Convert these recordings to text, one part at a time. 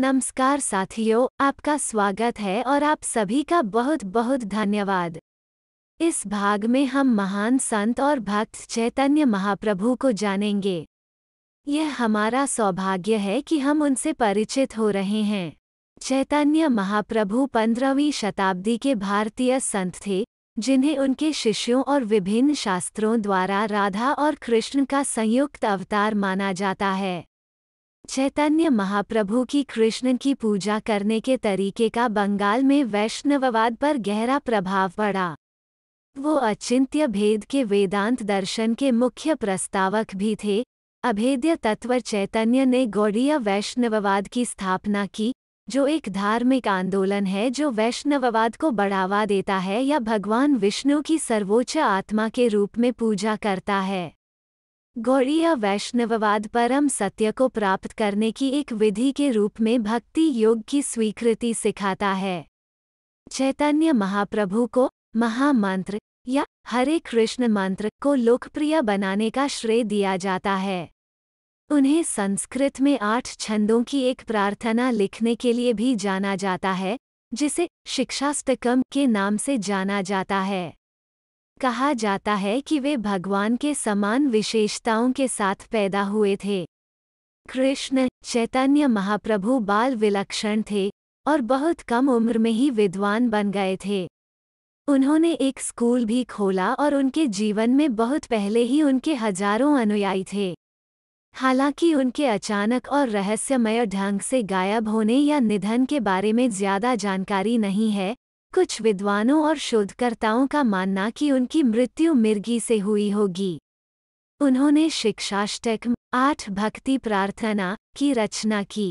नमस्कार साथियों आपका स्वागत है और आप सभी का बहुत बहुत धन्यवाद इस भाग में हम महान संत और भक्त चैतन्य महाप्रभु को जानेंगे यह हमारा सौभाग्य है कि हम उनसे परिचित हो रहे हैं चैतन्य महाप्रभु पंद्रहवीं शताब्दी के भारतीय संत थे जिन्हें उनके शिष्यों और विभिन्न शास्त्रों द्वारा राधा और कृष्ण का संयुक्त अवतार माना जाता है चैतन्य महाप्रभु की कृष्ण की पूजा करने के तरीके का बंगाल में वैष्णववाद पर गहरा प्रभाव पड़ा वो अचिंत्य भेद के वेदांत दर्शन के मुख्य प्रस्तावक भी थे अभेद्य तत्व चैतन्य ने गौड़ीय वैष्णववाद की स्थापना की जो एक धार्मिक आंदोलन है जो वैष्णववाद को बढ़ावा देता है या भगवान विष्णु की सर्वोच्च आत्मा के रूप में पूजा करता है गौड़ीय वैष्णववाद परम सत्य को प्राप्त करने की एक विधि के रूप में भक्ति योग की स्वीकृति सिखाता है चैतन्य महाप्रभु को महामंत्र या हरे कृष्ण मंत्र को लोकप्रिय बनाने का श्रेय दिया जाता है उन्हें संस्कृत में आठ छंदों की एक प्रार्थना लिखने के लिए भी जाना जाता है जिसे शिक्षास्तकम के नाम से जाना जाता है कहा जाता है कि वे भगवान के समान विशेषताओं के साथ पैदा हुए थे कृष्ण चैतन्य महाप्रभु बाल विलक्षण थे और बहुत कम उम्र में ही विद्वान बन गए थे उन्होंने एक स्कूल भी खोला और उनके जीवन में बहुत पहले ही उनके हजारों अनुयायी थे हालांकि उनके अचानक और रहस्यमय ढंग से गायब होने या निधन के बारे में ज्यादा जानकारी नहीं है कुछ विद्वानों और शोधकर्ताओं का मानना कि उनकी मृत्यु मिर्गी से हुई होगी उन्होंने शिक्षाष्टक आठ भक्ति प्रार्थना की रचना की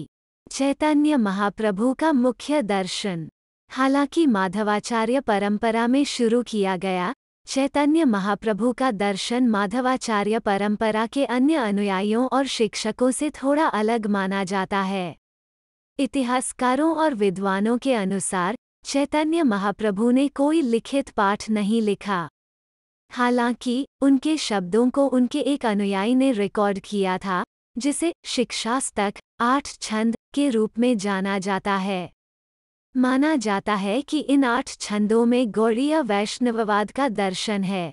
चैतन्य महाप्रभु का मुख्य दर्शन हालांकि माधवाचार्य परंपरा में शुरू किया गया चैतन्य महाप्रभु का दर्शन माधवाचार्य परंपरा के अन्य अनुयायियों और शिक्षकों से थोड़ा अलग माना जाता है इतिहासकारों और विद्वानों के अनुसार चैतन्य महाप्रभु ने कोई लिखित पाठ नहीं लिखा हालांकि उनके शब्दों को उनके एक अनुयायी ने रिकॉर्ड किया था जिसे शिक्षास्तक आठ छंद के रूप में जाना जाता है माना जाता है कि इन आठ छंदों में गौड़ीय वैष्णववाद का दर्शन है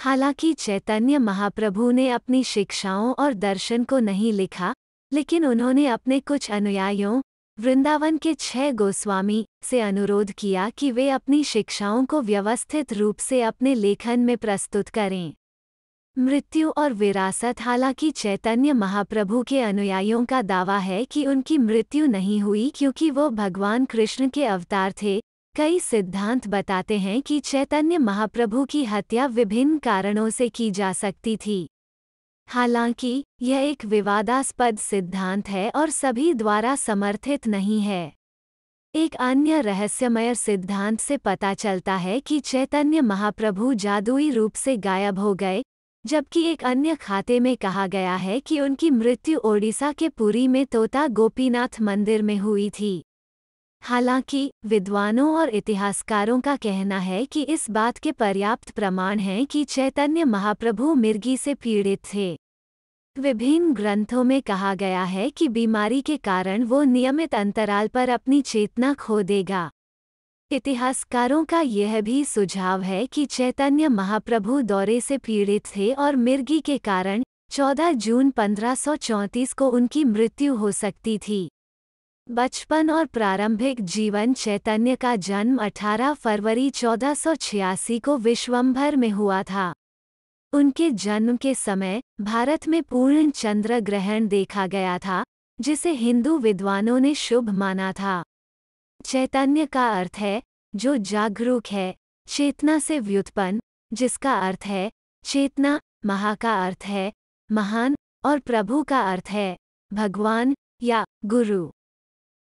हालांकि चैतन्य महाप्रभु ने अपनी शिक्षाओं और दर्शन को नहीं लिखा लेकिन उन्होंने अपने कुछ अनुयायियों वृंदावन के छह गोस्वामी से अनुरोध किया कि वे अपनी शिक्षाओं को व्यवस्थित रूप से अपने लेखन में प्रस्तुत करें मृत्यु और विरासत हालांकि चैतन्य महाप्रभु के अनुयायियों का दावा है कि उनकी मृत्यु नहीं हुई क्योंकि वो भगवान कृष्ण के अवतार थे कई सिद्धांत बताते हैं कि चैतन्य महाप्रभु की हत्या विभिन्न कारणों से की जा सकती थी हालांकि यह एक विवादास्पद सिद्धांत है और सभी द्वारा समर्थित नहीं है एक अन्य रहस्यमय सिद्धांत से पता चलता है कि चैतन्य महाप्रभु जादुई रूप से गायब हो गए जबकि एक अन्य खाते में कहा गया है कि उनकी मृत्यु ओडिशा के पुरी में तोता गोपीनाथ मंदिर में हुई थी हालांकि विद्वानों और इतिहासकारों का कहना है कि इस बात के पर्याप्त प्रमाण हैं कि चैतन्य महाप्रभु मिर्गी से पीड़ित थे विभिन्न ग्रंथों में कहा गया है कि बीमारी के कारण वो नियमित अंतराल पर अपनी चेतना खो देगा इतिहासकारों का यह भी सुझाव है कि चैतन्य महाप्रभु दौरे से पीड़ित थे और मिर्गी के कारण 14 जून 1534 को उनकी मृत्यु हो सकती थी बचपन और प्रारंभिक जीवन चैतन्य का जन्म 18 फरवरी 1486 को विश्वम्भर में हुआ था उनके जन्म के समय भारत में पूर्ण चंद्र ग्रहण देखा गया था जिसे हिंदू विद्वानों ने शुभ माना था चैतन्य का अर्थ है जो जागरूक है चेतना से व्युत्पन्न जिसका अर्थ है चेतना महा का अर्थ है महान और प्रभु का अर्थ है भगवान या गुरु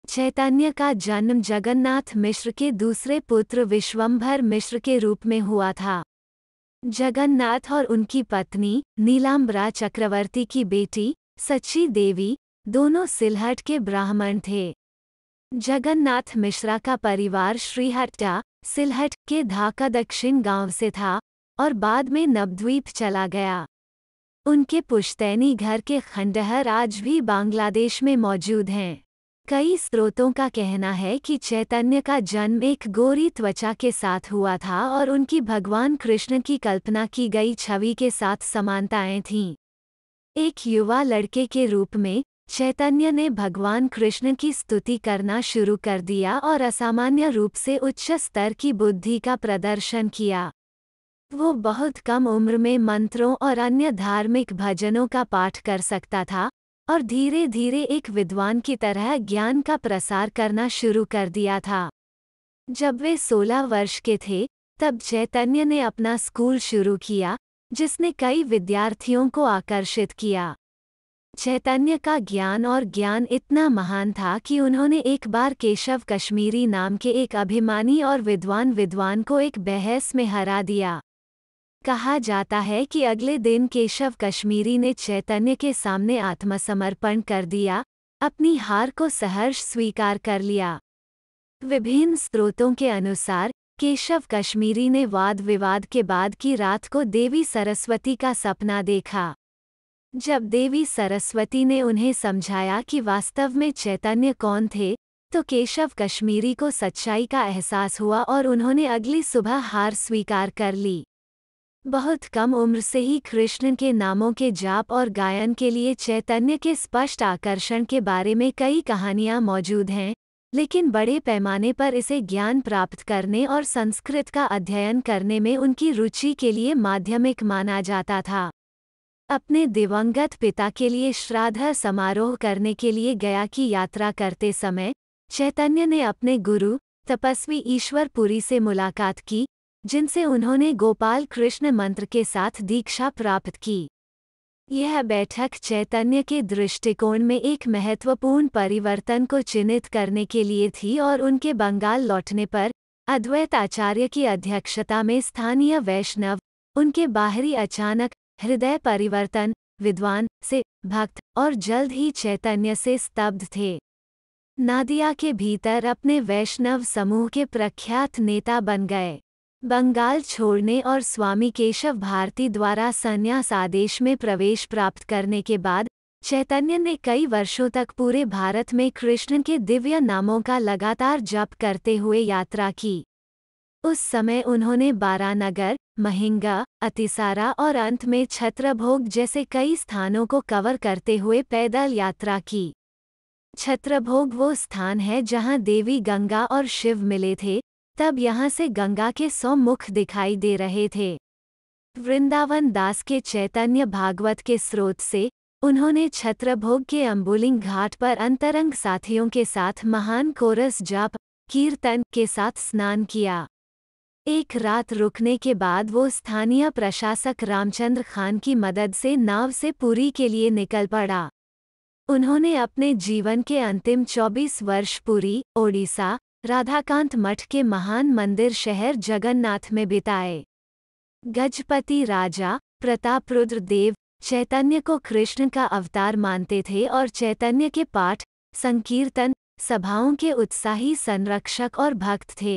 चैतन्य का जन्म जगन्नाथ मिश्र के दूसरे पुत्र विश्वम्भर मिश्र के रूप में हुआ था जगन्नाथ और उनकी पत्नी नीलाम्बरा चक्रवर्ती की बेटी सच्ची देवी दोनों सिलहट के ब्राह्मण थे जगन्नाथ मिश्रा का परिवार श्रीहट्टा सिलहट के धाका दक्षिण गांव से था और बाद में नवद्वीप चला गया उनके पुश्तैनी घर के खंडहर आज भी बांग्लादेश में मौजूद हैं कई स्रोतों का कहना है कि चैतन्य का जन्म एक गोरी त्वचा के साथ हुआ था और उनकी भगवान कृष्ण की कल्पना की गई छवि के साथ समानताएं थीं एक युवा लड़के के रूप में चैतन्य ने भगवान कृष्ण की स्तुति करना शुरू कर दिया और असामान्य रूप से उच्च स्तर की बुद्धि का प्रदर्शन किया वो बहुत कम उम्र में मंत्रों और अन्य धार्मिक भजनों का पाठ कर सकता था और धीरे धीरे एक विद्वान की तरह ज्ञान का प्रसार करना शुरू कर दिया था जब वे सोलह वर्ष के थे तब चैतन्य ने अपना स्कूल शुरू किया जिसने कई विद्यार्थियों को आकर्षित किया चैतन्य का ज्ञान और ज्ञान इतना महान था कि उन्होंने एक बार केशव कश्मीरी नाम के एक अभिमानी और विद्वान विद्वान को एक बहस में हरा दिया कहा जाता है कि अगले दिन केशव कश्मीरी ने चैतन्य के सामने आत्मसमर्पण कर दिया अपनी हार को सहर्ष स्वीकार कर लिया विभिन्न स्रोतों के अनुसार केशव कश्मीरी ने वाद विवाद के बाद की रात को देवी सरस्वती का सपना देखा जब देवी सरस्वती ने उन्हें समझाया कि वास्तव में चैतन्य कौन थे तो केशव कश्मीरी को सच्चाई का एहसास हुआ और उन्होंने अगली सुबह हार स्वीकार कर ली बहुत कम उम्र से ही कृष्ण के नामों के जाप और गायन के लिए चैतन्य के स्पष्ट आकर्षण के बारे में कई कहानियां मौजूद हैं लेकिन बड़े पैमाने पर इसे ज्ञान प्राप्त करने और संस्कृत का अध्ययन करने में उनकी रुचि के लिए माध्यमिक माना जाता था अपने दिवंगत पिता के लिए श्राद्ध समारोह करने के लिए गया की यात्रा करते समय चैतन्य ने अपने गुरु तपस्वी ईश्वरपुरी से मुलाकात की जिनसे उन्होंने गोपाल कृष्ण मंत्र के साथ दीक्षा प्राप्त की यह बैठक चैतन्य के दृष्टिकोण में एक महत्वपूर्ण परिवर्तन को चिन्हित करने के लिए थी और उनके बंगाल लौटने पर अद्वैत आचार्य की अध्यक्षता में स्थानीय वैष्णव उनके बाहरी अचानक हृदय परिवर्तन विद्वान से भक्त और जल्द ही चैतन्य से स्तब्ध थे नादिया के भीतर अपने वैष्णव समूह के प्रख्यात नेता बन गए बंगाल छोड़ने और स्वामी केशव भारती द्वारा संन्यास आदेश में प्रवेश प्राप्त करने के बाद चैतन्य ने कई वर्षों तक पूरे भारत में कृष्ण के दिव्य नामों का लगातार जप करते हुए यात्रा की उस समय उन्होंने बारानगर महिंगा अतिसारा और अंत में छत्रभोग जैसे कई स्थानों को कवर करते हुए पैदल यात्रा की छत्रभोग वो स्थान है जहां देवी गंगा और शिव मिले थे तब यहाँ से गंगा के सौ मुख दिखाई दे रहे थे वृंदावन दास के चैतन्य भागवत के स्रोत से उन्होंने छत्रभोग के अम्बुलिंग घाट पर अंतरंग साथियों के साथ महान कोरस जाप कीर्तन के साथ स्नान किया एक रात रुकने के बाद वो स्थानीय प्रशासक रामचंद्र खान की मदद से नाव से पुरी के लिए निकल पड़ा उन्होंने अपने जीवन के अंतिम 24 वर्ष पुरी ओडिशा राधाकांत मठ के महान मंदिर शहर जगन्नाथ में बिताए गजपति राजा प्रताप रुद्र देव चैतन्य को कृष्ण का अवतार मानते थे और चैतन्य के पाठ संकीर्तन सभाओं के उत्साही संरक्षक और भक्त थे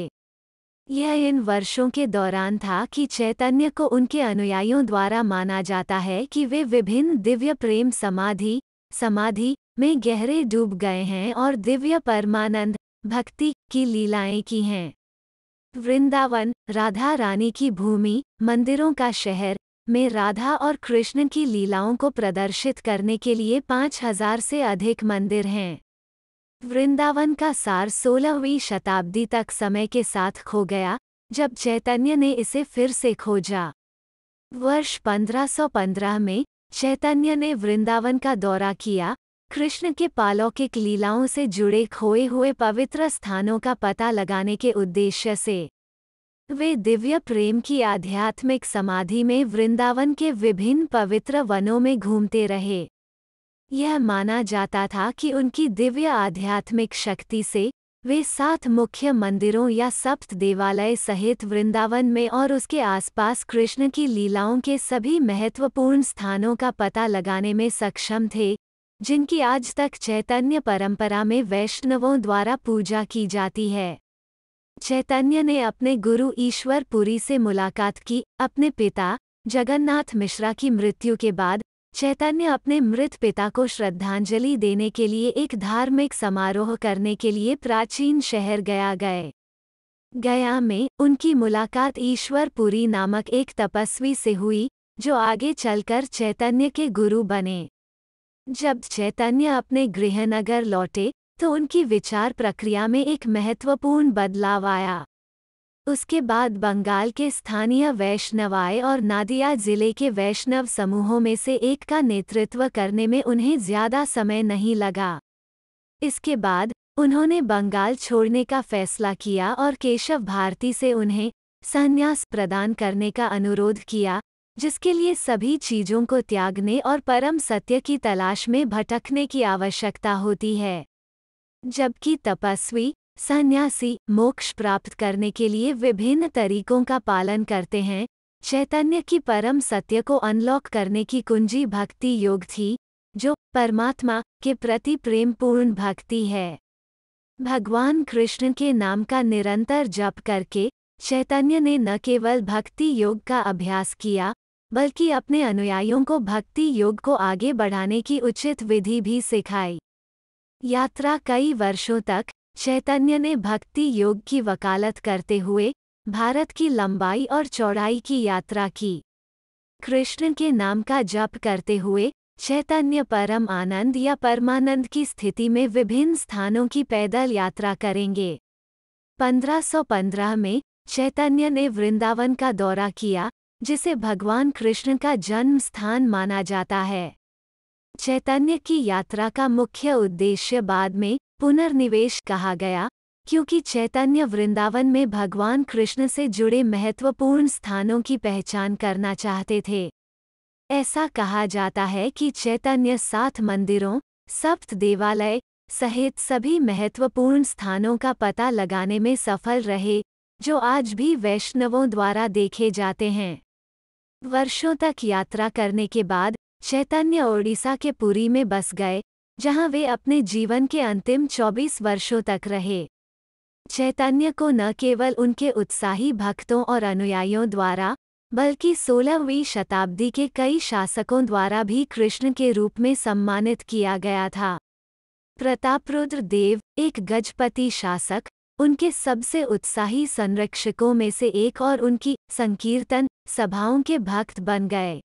यह इन वर्षों के दौरान था कि चैतन्य को उनके अनुयायियों द्वारा माना जाता है कि वे विभिन्न दिव्य प्रेम समाधि समाधि में गहरे डूब गए हैं और दिव्य परमानंद भक्ति की लीलाएं की हैं वृंदावन राधा रानी की भूमि मंदिरों का शहर में राधा और कृष्ण की लीलाओं को प्रदर्शित करने के लिए पाँच हजार से अधिक मंदिर हैं वृंदावन का सार सोलहवीं शताब्दी तक समय के साथ खो गया जब चैतन्य ने इसे फिर से खोजा वर्ष 1515 में चैतन्य ने वृंदावन का दौरा किया कृष्ण के पालौकिक लीलाओं से जुड़े खोए हुए पवित्र स्थानों का पता लगाने के उद्देश्य से वे दिव्य प्रेम की आध्यात्मिक समाधि में वृंदावन के विभिन्न पवित्र वनों में घूमते रहे यह माना जाता था कि उनकी दिव्य आध्यात्मिक शक्ति से वे सात मुख्य मंदिरों या सप्त देवालय सहित वृंदावन में और उसके आसपास कृष्ण की लीलाओं के सभी महत्वपूर्ण स्थानों का पता लगाने में सक्षम थे जिनकी आज तक चैतन्य परंपरा में वैष्णवों द्वारा पूजा की जाती है चैतन्य ने अपने गुरु ईश्वरपुरी से मुलाकात की अपने पिता जगन्नाथ मिश्रा की मृत्यु के बाद चैतन्य अपने मृत पिता को श्रद्धांजलि देने के लिए एक धार्मिक समारोह करने के लिए प्राचीन शहर गया गए गया में उनकी मुलाकात ईश्वरपुरी नामक एक तपस्वी से हुई जो आगे चलकर चैतन्य के गुरु बने जब चैतन्य अपने गृहनगर लौटे तो उनकी विचार प्रक्रिया में एक महत्वपूर्ण बदलाव आया उसके बाद बंगाल के स्थानीय वैष्णवाय और नादिया जिले के वैष्णव समूहों में से एक का नेतृत्व करने में उन्हें ज्यादा समय नहीं लगा इसके बाद उन्होंने बंगाल छोड़ने का फैसला किया और केशव भारती से उन्हें संन्यास प्रदान करने का अनुरोध किया जिसके लिए सभी चीजों को त्यागने और परम सत्य की तलाश में भटकने की आवश्यकता होती है जबकि तपस्वी सन्यासी मोक्ष प्राप्त करने के लिए विभिन्न तरीकों का पालन करते हैं चैतन्य की परम सत्य को अनलॉक करने की कुंजी भक्ति योग थी जो परमात्मा के प्रति प्रेमपूर्ण भक्ति है भगवान कृष्ण के नाम का निरंतर जप करके चैतन्य ने न केवल भक्ति योग का अभ्यास किया बल्कि अपने अनुयायियों को भक्ति योग को आगे बढ़ाने की उचित विधि भी सिखाई यात्रा कई वर्षों तक चैतन्य ने भक्ति योग की वकालत करते हुए भारत की लंबाई और चौड़ाई की यात्रा की कृष्ण के नाम का जप करते हुए चैतन्य परम आनंद या परमानंद की स्थिति में विभिन्न स्थानों की पैदल यात्रा करेंगे 1515 में चैतन्य ने वृंदावन का दौरा किया जिसे भगवान कृष्ण का जन्म स्थान माना जाता है चैतन्य की यात्रा का मुख्य उद्देश्य बाद में पुनर्निवेश कहा गया क्योंकि चैतन्य वृंदावन में भगवान कृष्ण से जुड़े महत्वपूर्ण स्थानों की पहचान करना चाहते थे ऐसा कहा जाता है कि चैतन्य सात मंदिरों सप्त देवालय सहित सभी महत्वपूर्ण स्थानों का पता लगाने में सफल रहे जो आज भी वैष्णवों द्वारा देखे जाते हैं वर्षों तक यात्रा करने के बाद चैतन्य ओडिशा के पुरी में बस गए जहां वे अपने जीवन के अंतिम 24 वर्षों तक रहे चैतन्य को न केवल उनके उत्साही भक्तों और अनुयायियों द्वारा बल्कि 16वीं शताब्दी के कई शासकों द्वारा भी कृष्ण के रूप में सम्मानित किया गया था प्रतापरुद्र देव एक गजपति शासक उनके सबसे उत्साही संरक्षकों में से एक और उनकी संकीर्तन सभाओं के भक्त बन गए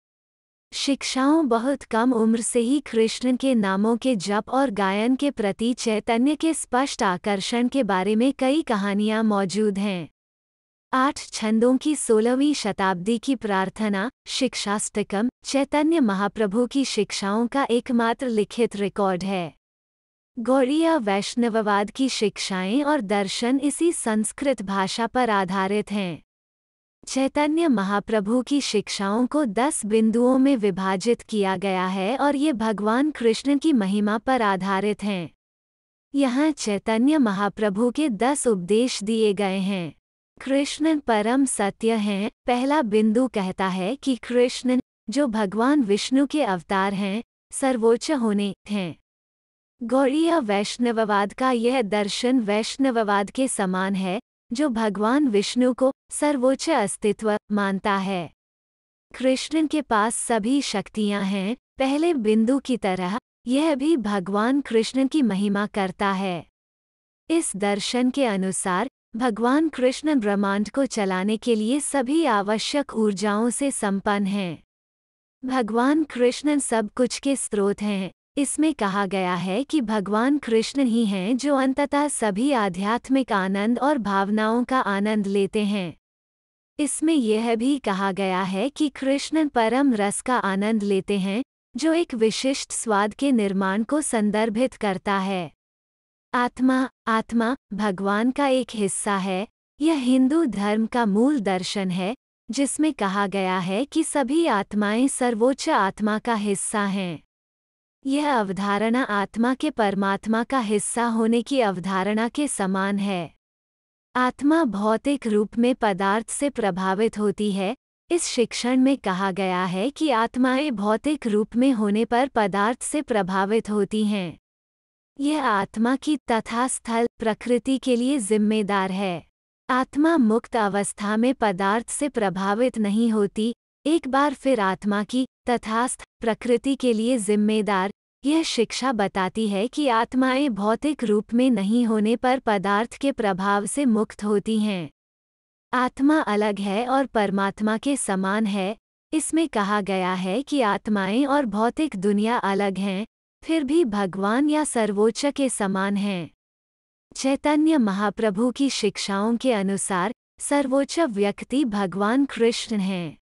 शिक्षाओं बहुत कम उम्र से ही कृष्ण के नामों के जप और गायन के प्रति चैतन्य के स्पष्ट आकर्षण के बारे में कई कहानियां मौजूद हैं आठ छंदों की सोलहवीं शताब्दी की प्रार्थना शिक्षास्तकम चैतन्य महाप्रभु की शिक्षाओं का एकमात्र लिखित रिकॉर्ड है गौड़िया वैष्णववाद की शिक्षाएं और दर्शन इसी संस्कृत भाषा पर आधारित हैं चैतन्य महाप्रभु की शिक्षाओं को दस बिंदुओं में विभाजित किया गया है और ये भगवान कृष्ण की महिमा पर आधारित हैं यहाँ चैतन्य महाप्रभु के दस उपदेश दिए गए हैं कृष्ण परम सत्य हैं पहला बिंदु कहता है कि कृष्ण जो भगवान विष्णु के अवतार हैं सर्वोच्च होने हैं गौड़ीय वैष्णववाद का यह दर्शन वैष्णववाद के समान है जो भगवान विष्णु को सर्वोच्च अस्तित्व मानता है कृष्ण के पास सभी शक्तियां हैं पहले बिंदु की तरह यह भी भगवान कृष्ण की महिमा करता है इस दर्शन के अनुसार भगवान कृष्ण ब्रह्मांड को चलाने के लिए सभी आवश्यक ऊर्जाओं से संपन्न हैं भगवान कृष्ण सब कुछ के स्रोत हैं इसमें कहा गया है कि भगवान कृष्ण ही हैं जो अंततः सभी आध्यात्मिक आनंद और भावनाओं का आनंद लेते हैं इसमें यह भी कहा गया है कि कृष्ण परम रस का आनंद लेते हैं जो एक विशिष्ट स्वाद के निर्माण को संदर्भित करता है आत्मा आत्मा भगवान का एक हिस्सा है यह हिंदू धर्म का मूल दर्शन है जिसमें कहा गया है कि सभी आत्माएं सर्वोच्च आत्मा का हिस्सा हैं यह अवधारणा आत्मा के परमात्मा का हिस्सा होने की अवधारणा के समान है आत्मा भौतिक रूप में पदार्थ से प्रभावित होती है इस शिक्षण में कहा गया है कि आत्माएं भौतिक रूप में होने पर पदार्थ से प्रभावित होती हैं यह आत्मा की तथा स्थल प्रकृति के लिए जिम्मेदार है आत्मा मुक्त अवस्था में पदार्थ से प्रभावित नहीं होती एक बार फिर आत्मा की तथास्थ प्रकृति के लिए जिम्मेदार यह शिक्षा बताती है कि आत्माएं भौतिक रूप में नहीं होने पर पदार्थ के प्रभाव से मुक्त होती हैं आत्मा अलग है और परमात्मा के समान है इसमें कहा गया है कि आत्माएं और भौतिक दुनिया अलग हैं फिर भी भगवान या सर्वोच्च के समान हैं चैतन्य महाप्रभु की शिक्षाओं के अनुसार सर्वोच्च व्यक्ति भगवान कृष्ण हैं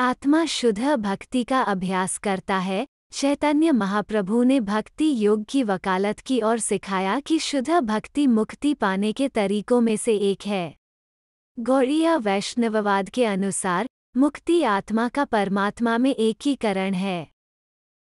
आत्मा शुद्ध भक्ति का अभ्यास करता है चैतन्य महाप्रभु ने भक्ति योग की वकालत की और सिखाया कि शुद्ध भक्ति मुक्ति पाने के तरीकों में से एक है गौरिया वैष्णववाद के अनुसार मुक्ति आत्मा का परमात्मा में एकीकरण है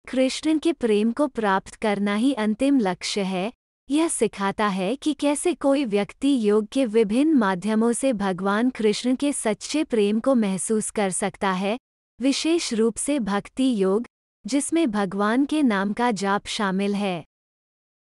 कृष्ण के प्रेम को प्राप्त करना ही अंतिम लक्ष्य है यह सिखाता है कि कैसे कोई व्यक्ति योग के विभिन्न माध्यमों से भगवान कृष्ण के सच्चे प्रेम को महसूस कर सकता है विशेष रूप से भक्ति योग जिसमें भगवान के नाम का जाप शामिल है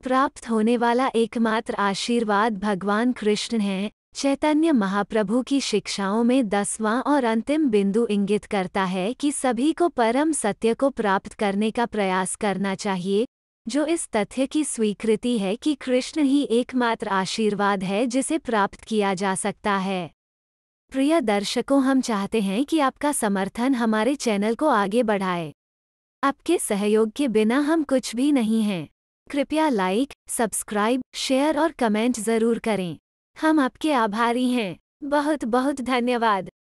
प्राप्त होने वाला एकमात्र आशीर्वाद भगवान कृष्ण हैं चैतन्य महाप्रभु की शिक्षाओं में दसवां और अंतिम बिंदु इंगित करता है कि सभी को परम सत्य को प्राप्त करने का प्रयास करना चाहिए जो इस तथ्य की स्वीकृति है कि कृष्ण ही एकमात्र आशीर्वाद है जिसे प्राप्त किया जा सकता है प्रिय दर्शकों हम चाहते हैं कि आपका समर्थन हमारे चैनल को आगे बढ़ाए आपके सहयोग के बिना हम कुछ भी नहीं हैं कृपया लाइक सब्सक्राइब शेयर और कमेंट जरूर करें हम आपके आभारी हैं बहुत बहुत धन्यवाद